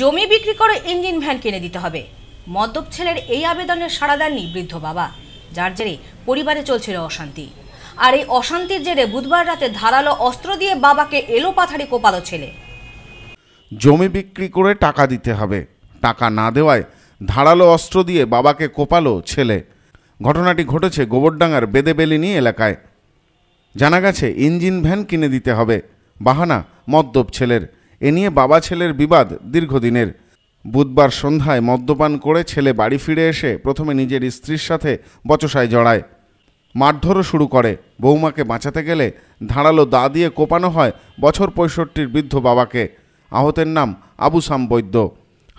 জমি বিক্রি করে ইঞ্জিন ভ্যান কিনে দিতে হবে মদ্যপ ছেলের এই আবেদনের সাড়া দেননি বৃদ্ধ বাবা যার জেরে পরিবারে চলছিল অশান্তি আর এই অশান্তির জেরে বুধবার রাতে ধারালো অস্ত্র দিয়ে বাবাকে এলো পাথারি কোপালো ছেলে জমি বিক্রি করে টাকা দিতে হবে টাকা না দেওয়ায় ধারালো অস্ত্র দিয়ে বাবাকে কোপালো ছেলে ঘটনাটি ঘটেছে গোবরডাঙ্গার বেদেবেলিনি এলাকায় জানা গেছে ইঞ্জিন ভ্যান কিনে দিতে হবে বাহানা মদ্যপ ছেলের এ নিয়ে বাবা ছেলের বিবাদ দীর্ঘদিনের বুধবার সন্ধ্যায় মদ্যপান করে ছেলে বাড়ি ফিরে এসে প্রথমে নিজের স্ত্রীর সাথে বচসায় জড়ায় মারধরও শুরু করে বৌমাকে বাঁচাতে গেলে ধারালো দা দিয়ে কোপানো হয় বছর পঁয়ষট্টির বৃদ্ধ বাবাকে আহতের নাম আবু সাম বৈদ্য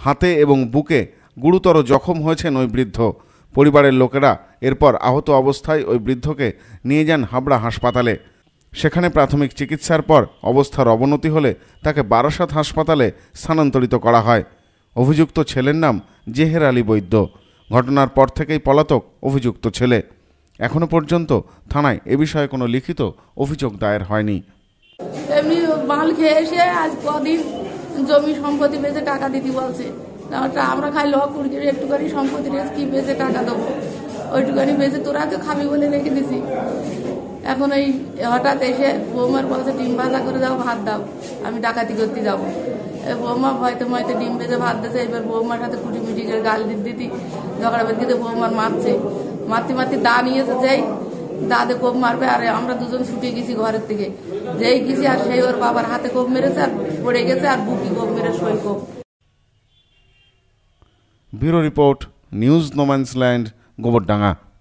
হাতে এবং বুকে গুরুতর জখম হয়েছেন ওই বৃদ্ধ পরিবারের লোকেরা এরপর আহত অবস্থায় ওই বৃদ্ধকে নিয়ে যান হাবড়া হাসপাতালে সেখানে প্রাথমিক চিকিৎসার পর অবস্থার অবনতি হলে তাকে বারাসাত হাসপাতালে স্থানান্তরিত করা হয় অভিযুক্ত ছেলের নাম জেহের আলী বৈদ্য ঘটনার পর থেকেই পলাতক অভিযুক্ত ছেলে এখনো পর্যন্ত থানায় এ বিষয়ে কোনো লিখিত অভিযোগ দায়ের হয়নি মাল খেয়ে এসে আজ কদিন জমি সম্পত্তি বেঁচে টাকা দিতে বলছে আমরা খাই ল একটুখানি সম্পত্তি কি বেঁচে টাকা দেবো ওইটুখানি বেঁচে তোরা তো খাবি বলে রেখে দিছি এখন এই হঠাৎ এসে বৌমার বলছে ডিম ভাজা করে দাও ভাত দাও আমি ডাকাতি করতে যাব বৌমা ভয়তে ময়তে ডিম ভেজে ভাত দিয়েছে এবার বৌমার সাথে কুটি মিটি করে গাল দিতে দিতি ঝগড়া বেঁধে বৌমার মারছে মারতে মারতে দা নিয়েছে যাই দাদে কোপ মারবে আর আমরা দুজন ছুটে গেছি ঘরের থেকে যেই গেছি আর সেই ওর বাবার হাতে কোপ মেরেছে আর পড়ে গেছে আর বুকি কোপ মেরে সই কোপ bureau report news no man's land Gobardanga